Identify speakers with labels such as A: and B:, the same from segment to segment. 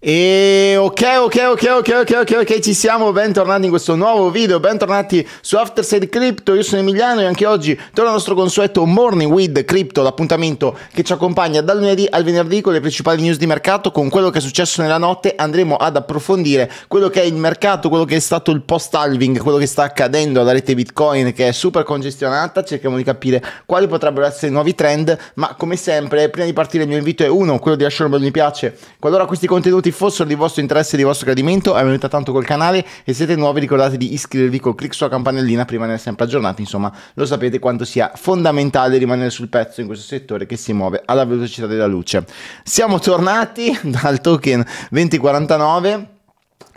A: E ok, ok, ok, ok, ok, ok, ok, ci siamo, bentornati in questo nuovo video, bentornati su Afterside Crypto, io sono Emiliano e anche oggi torna il nostro consueto Morning with Crypto, l'appuntamento che ci accompagna dal lunedì al venerdì con le principali news di mercato, con quello che è successo nella notte andremo ad approfondire quello che è il mercato, quello che è stato il post-halving, quello che sta accadendo alla rete Bitcoin che è super congestionata, cerchiamo di capire quali potrebbero essere i nuovi trend, ma come sempre prima di partire il mio invito è uno, quello di lasciare un bel mi piace, qualora questi contenuti contenuti fossero di vostro interesse e di vostro gradimento, avvenuta tanto col canale e siete nuovi ricordate di iscrivervi col clic sulla campanellina prima di essere sempre aggiornati, insomma lo sapete quanto sia fondamentale rimanere sul pezzo in questo settore che si muove alla velocità della luce. Siamo tornati dal token 2049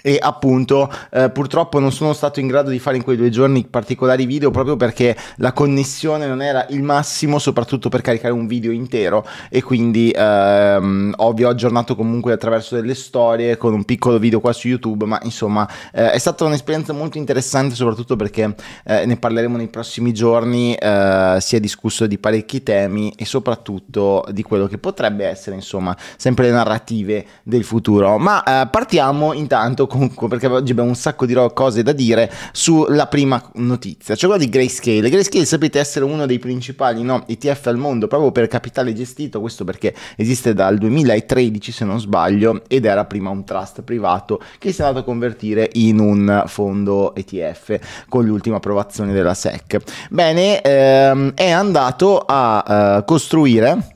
A: e appunto eh, purtroppo non sono stato in grado di fare in quei due giorni particolari video proprio perché la connessione non era il massimo soprattutto per caricare un video intero e quindi ehm, ho, vi ho aggiornato comunque attraverso delle storie con un piccolo video qua su youtube ma insomma eh, è stata un'esperienza molto interessante soprattutto perché eh, ne parleremo nei prossimi giorni eh, si è discusso di parecchi temi e soprattutto di quello che potrebbe essere insomma sempre le narrative del futuro ma eh, partiamo intanto comunque perché oggi abbiamo un sacco di cose da dire sulla prima notizia, cioè quella di Grayscale. Grayscale sapete essere uno dei principali no, ETF al mondo proprio per capitale gestito, questo perché esiste dal 2013 se non sbaglio ed era prima un trust privato che si è andato a convertire in un fondo ETF con l'ultima approvazione della SEC. Bene, ehm, è andato a eh, costruire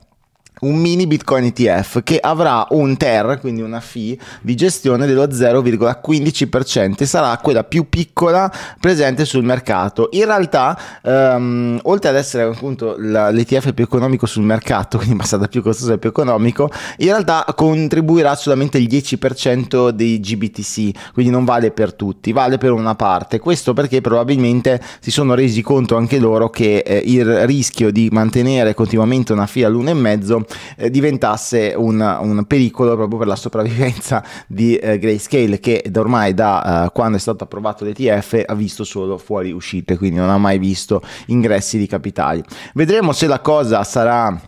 A: un mini Bitcoin ETF che avrà un TER, quindi una fee di gestione dello 0,15% e sarà quella più piccola presente sul mercato. In realtà, um, oltre ad essere appunto la, l'ETF più economico sul mercato, quindi passata più costoso e più economico, in realtà contribuirà solamente il 10% dei GBTC, quindi non vale per tutti, vale per una parte. Questo perché probabilmente si sono resi conto anche loro che eh, il rischio di mantenere continuamente una fee all'1,5 eh, diventasse un, un, pericolo proprio per la sopravvivenza di eh, Grayscale che ormai da eh, quando è stato approvato l'ETF ha visto solo fuori uscite, quindi non ha mai visto ingressi di capitali. Vedremo se la cosa sarà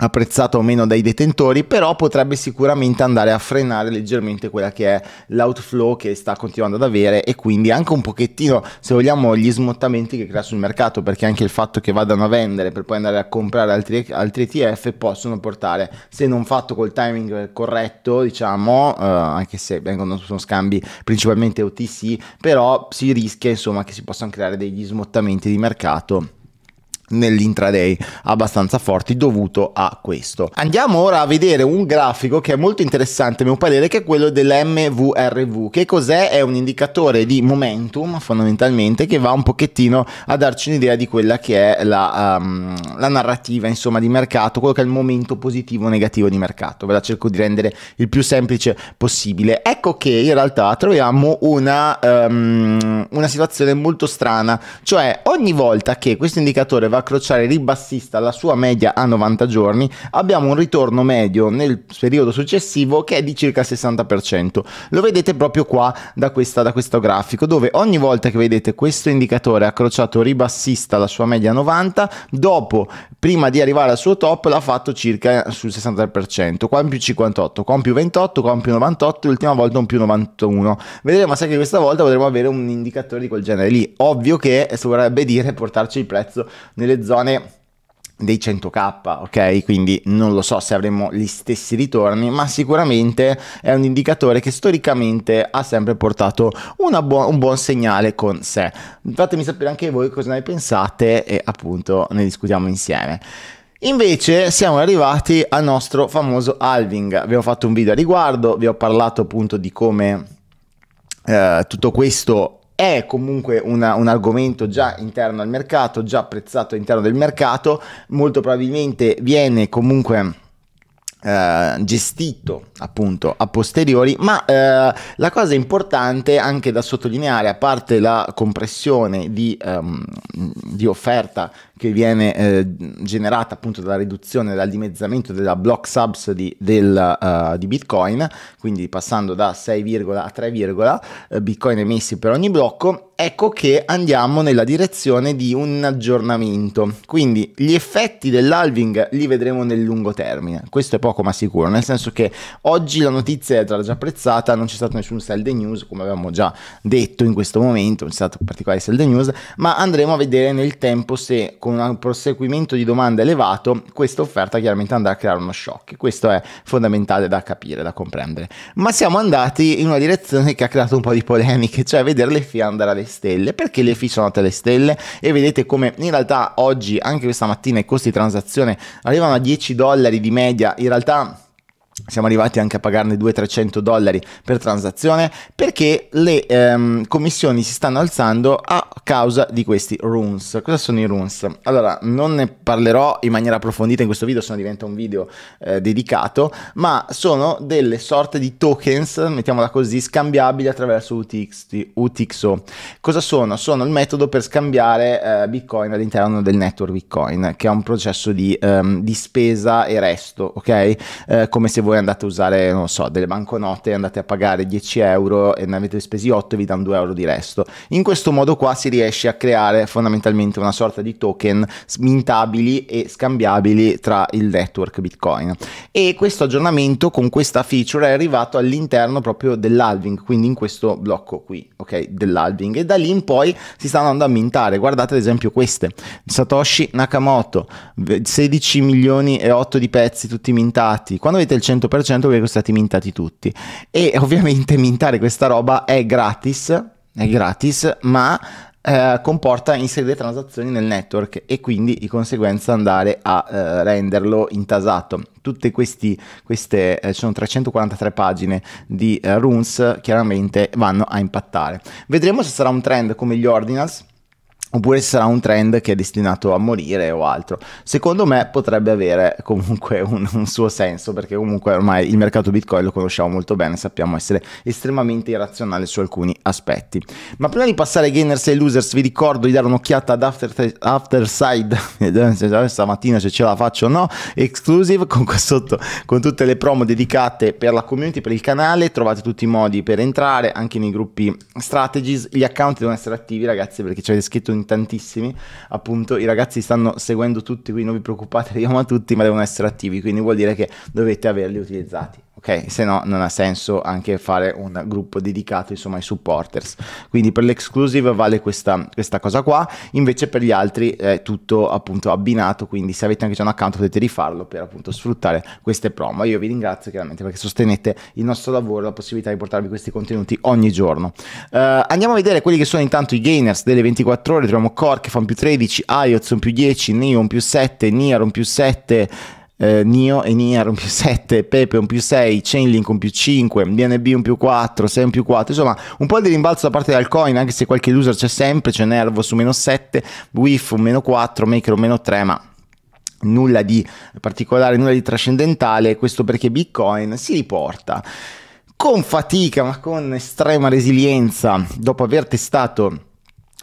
A: apprezzato o meno dai detentori, però potrebbe sicuramente andare a frenare leggermente quella che è l'outflow che sta continuando ad avere e quindi anche un pochettino, se vogliamo, gli smottamenti che crea sul mercato, perché anche il fatto che vadano a vendere per poi andare a comprare altri, altri ETF possono portare, se non fatto col timing corretto, diciamo, eh, anche se vengono, sono scambi principalmente OTC, però si rischia insomma che si possano creare degli smottamenti di mercato nell'intraday abbastanza forti dovuto a questo. Andiamo ora a vedere un grafico che è molto interessante a mio parere che è quello dell'MVRV. Che cos'è? È un indicatore di momentum fondamentalmente che va un pochettino a darci un'idea di quella che è la, um, la narrativa insomma di mercato, quello che è il momento positivo o negativo di mercato. Ve la cerco di rendere il più semplice possibile. Ecco che in realtà troviamo una, um, una situazione molto strana, cioè ogni volta che questo indicatore va a crociare ribassista la sua media a 90 giorni, abbiamo un ritorno medio nel periodo successivo che è di circa il 60%. Lo vedete proprio qua da, questa, da questo grafico, dove ogni volta che vedete questo indicatore accrociato ribassista la sua media a 90, dopo, prima di arrivare al suo top, l'ha fatto circa sul 60%, qua in più 58, qua un più 28, qua un più 98, l'ultima volta un più 91. Vedremo se anche questa volta potremo avere un indicatore di quel genere lì. Ovvio che si vorrebbe dire portarci il prezzo nel delle zone dei 100k ok quindi non lo so se avremo gli stessi ritorni ma sicuramente è un indicatore che storicamente ha sempre portato buo- un buon segnale con sé fatemi sapere anche voi cosa ne pensate e appunto ne discutiamo insieme Invece siamo arrivati al nostro famoso halving, abbiamo fatto un video a riguardo, vi ho parlato appunto di come eh, tutto questo è comunque una, un argomento già interno al mercato, già apprezzato all'interno del mercato, molto probabilmente viene comunque eh, gestito appunto a posteriori, ma uh, la cosa importante anche da sottolineare, a parte la compressione di, um, di offerta che viene eh, generata appunto dalla riduzione, dal dimezzamento della block subs di, del, uh, di Bitcoin, quindi passando da 6, a 3, eh, Bitcoin emessi per ogni blocco, ecco che andiamo nella direzione di un aggiornamento. Quindi gli effetti dell'alving li vedremo nel lungo termine. Questo è poco ma sicuro, nel senso che oggi la notizia è già apprezzata, non c'è stato nessun sell the news, come avevamo già detto in questo momento, non c'è stato particolare sell the news, ma andremo a vedere nel tempo se con un proseguimento di domanda elevato questa offerta chiaramente andrà a creare uno shock. Questo è fondamentale da capire, da comprendere. Ma siamo andati in una direzione che ha creato un po' di polemiche, cioè vedere le FI andare alle stelle. Perché le FI sono andate alle stelle? E vedete come in realtà oggi, anche questa mattina, i costi di transazione arrivano a 10 dollari di media, in realtà טעם. siamo arrivati anche a pagarne 200-300 dollari per transazione perché le ehm, commissioni si stanno alzando a causa di questi runes. Cosa sono i runes? Allora, non ne parlerò in maniera approfondita in questo video, se no diventa un video eh, dedicato, ma sono delle sorte di tokens, mettiamola così, scambiabili attraverso UTXT, UTXO. Cosa sono? Sono il metodo per scambiare eh, Bitcoin all'interno del network Bitcoin, che è un processo di, ehm, di spesa e resto, ok? Eh, come se voi andate a usare, non so, delle banconote, andate a pagare 10 euro e ne avete spesi 8 e vi danno 2 euro di resto. In questo modo qua si riesce a creare fondamentalmente una sorta di token smintabili e scambiabili tra il network Bitcoin. E questo aggiornamento con questa feature è arrivato all'interno proprio dell'alving, quindi in questo blocco qui, ok, dell'alving. E da lì in poi si stanno andando a mintare. Guardate ad esempio queste. Satoshi Nakamoto, 16 milioni e 8 di pezzi tutti mintati. Quando avete il 100 100% perché stati mintati tutti. E ovviamente mintare questa roba è gratis, è gratis, ma eh, comporta inserire transazioni nel network e quindi di conseguenza andare a eh, renderlo intasato. Tutte questi, queste eh, sono 343 pagine di eh, runes, chiaramente vanno a impattare. Vedremo se sarà un trend come gli ordinals oppure sarà un trend che è destinato a morire o altro. Secondo me potrebbe avere comunque un, un, suo senso, perché comunque ormai il mercato Bitcoin lo conosciamo molto bene, sappiamo essere estremamente irrazionale su alcuni aspetti. Ma prima di passare ai gainers e losers, vi ricordo di dare un'occhiata ad After, Afterside, stamattina se ce la faccio o no, exclusive, con qua sotto, con tutte le promo dedicate per la community, per il canale, trovate tutti i modi per entrare, anche nei gruppi strategies, gli account devono essere attivi ragazzi, perché ci avete scritto un in tantissimi, appunto i ragazzi stanno seguendo tutti, quindi non vi preoccupate, li amo a tutti, ma devono essere attivi, quindi vuol dire che dovete averli utilizzati ok? Se no non ha senso anche fare un gruppo dedicato insomma ai supporters. Quindi per l'exclusive vale questa, questa cosa qua, invece per gli altri è tutto appunto abbinato, quindi se avete anche già un account potete rifarlo per appunto sfruttare queste promo. Io vi ringrazio chiaramente perché sostenete il nostro lavoro, la possibilità di portarvi questi contenuti ogni giorno. Uh, andiamo a vedere quelli che sono intanto i gainers delle 24 ore, troviamo Core che fa un più 13, IOTS un più 10, Neon più 7, Nier un più 7, eh, Nio e Nier un più 7, Pepe un più 6, Chainlink un più 5, BNB un più 4, 6 un più 4, insomma un po' di rimbalzo da parte del coin, anche se qualche loser c'è sempre, c'è Nervo su meno 7, WIF un meno 4, Maker un meno 3, ma nulla di particolare, nulla di trascendentale, questo perché Bitcoin si riporta con fatica ma con estrema resilienza dopo aver testato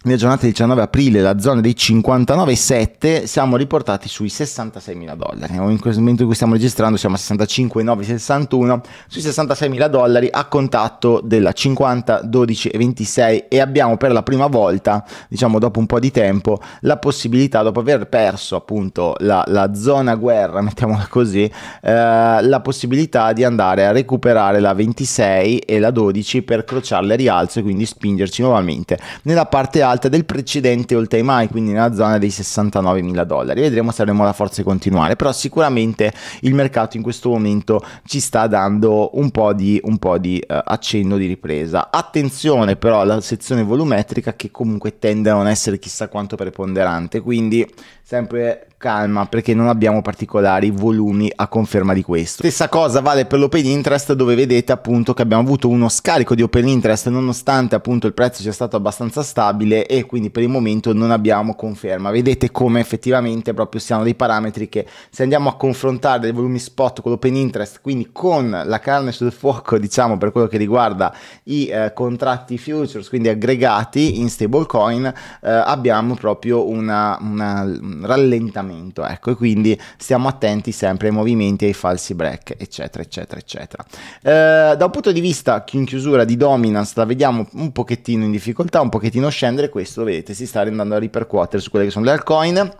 A: nella giornata 19 aprile la zona dei 59,7 siamo riportati sui 66 mila dollari. In questo momento in cui stiamo registrando siamo a 65,961 sui 66 mila dollari a contatto della 50, 12 e 26 e abbiamo per la prima volta, diciamo dopo un po' di tempo, la possibilità dopo aver perso appunto la, la zona guerra, mettiamola così, eh, la possibilità di andare a recuperare la 26 e la 12 per crociarle a rialzo e quindi spingerci nuovamente nella parte alta alta del precedente all time high, quindi nella zona dei 69 mila dollari. Vedremo se avremo la forza di continuare, però sicuramente il mercato in questo momento ci sta dando un po' di, un po di uh, accenno di ripresa. Attenzione però alla sezione volumetrica che comunque tende a non essere chissà quanto preponderante, quindi sempre calma perché non abbiamo particolari volumi a conferma di questo. Stessa cosa vale per l'open interest dove vedete appunto che abbiamo avuto uno scarico di open interest nonostante appunto il prezzo sia stato abbastanza stabile e quindi per il momento non abbiamo conferma. Vedete come effettivamente proprio siano dei parametri che se andiamo a confrontare dei volumi spot con l'open interest, quindi con la carne sul fuoco diciamo per quello che riguarda i eh, contratti futures, quindi aggregati in stablecoin, eh, abbiamo proprio una, una Mm, rallentamento, ecco, e quindi stiamo attenti sempre ai movimenti, ai falsi break, eccetera, eccetera, eccetera. Eh, da un punto di vista in chiusura di dominance la vediamo un pochettino in difficoltà, un pochettino scendere, questo vedete si sta andando a ripercuotere su quelle che sono le altcoin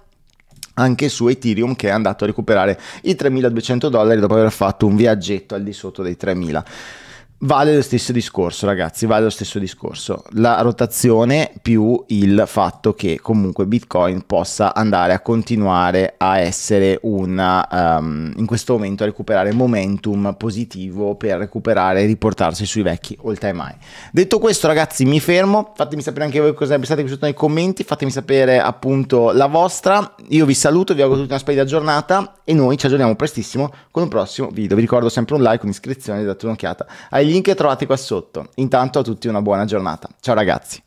A: anche su Ethereum che è andato a recuperare i 3200 dollari dopo aver fatto un viaggetto al di sotto dei 3000. Vale lo stesso discorso, ragazzi, vale lo stesso discorso. La rotazione più il fatto che comunque Bitcoin possa andare a continuare a essere una, um, ehm, in questo momento a recuperare momentum positivo per recuperare e riportarsi sui vecchi all time high. Detto questo, ragazzi, mi fermo. Fatemi sapere anche voi cosa ne pensate qui sotto nei commenti. Fatemi sapere appunto la vostra. Io vi saluto, vi auguro tutti una splendida giornata e noi ci aggiorniamo prestissimo con un prossimo video. Vi ricordo sempre un like, un'iscrizione, date un'occhiata ai ai link trovati qua sotto. Intanto a tutti una buona giornata. Ciao ragazzi.